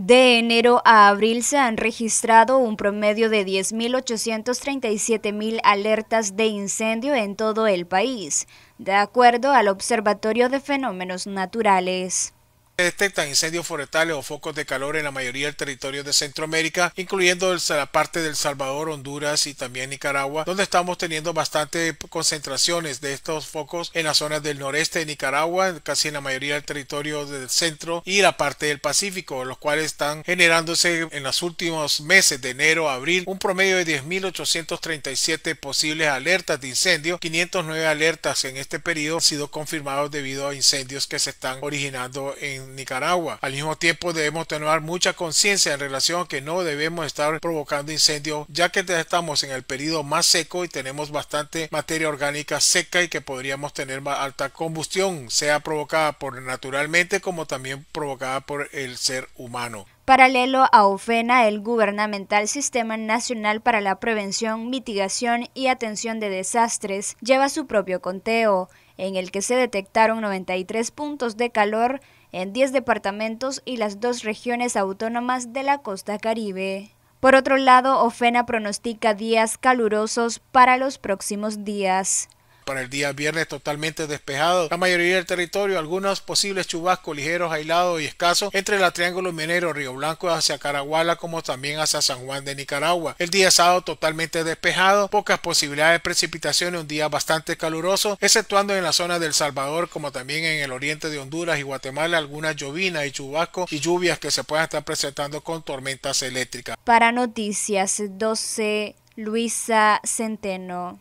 De enero a abril se han registrado un promedio de 10.837.000 alertas de incendio en todo el país, de acuerdo al Observatorio de Fenómenos Naturales detectan incendios forestales o focos de calor en la mayoría del territorio de Centroamérica, incluyendo la parte del Salvador, Honduras y también Nicaragua, donde estamos teniendo bastante concentraciones de estos focos en las zonas del noreste de Nicaragua, casi en la mayoría del territorio del centro y la parte del Pacífico, los cuales están generándose en los últimos meses de enero a abril un promedio de 10.837 posibles alertas de incendio, 509 alertas en este periodo han sido confirmados debido a incendios que se están originando en Nicaragua. Al mismo tiempo debemos tener mucha conciencia en relación a que no debemos estar provocando incendios ya que estamos en el periodo más seco y tenemos bastante materia orgánica seca y que podríamos tener más alta combustión, sea provocada por naturalmente como también provocada por el ser humano. Paralelo a OFENA, el gubernamental Sistema Nacional para la Prevención, Mitigación y Atención de Desastres lleva su propio conteo, en el que se detectaron 93 puntos de calor, en 10 departamentos y las dos regiones autónomas de la costa caribe. Por otro lado, Ofena pronostica días calurosos para los próximos días. Para el día viernes totalmente despejado, la mayoría del territorio, algunos posibles chubascos ligeros, aislados y escasos entre la Triángulo Minero, Río Blanco hacia Caraguala como también hacia San Juan de Nicaragua. El día sábado totalmente despejado, pocas posibilidades de precipitaciones, un día bastante caluroso, exceptuando en la zona del Salvador como también en el oriente de Honduras y Guatemala algunas llovinas y chubascos y lluvias que se puedan estar presentando con tormentas eléctricas. Para Noticias 12, Luisa Centeno.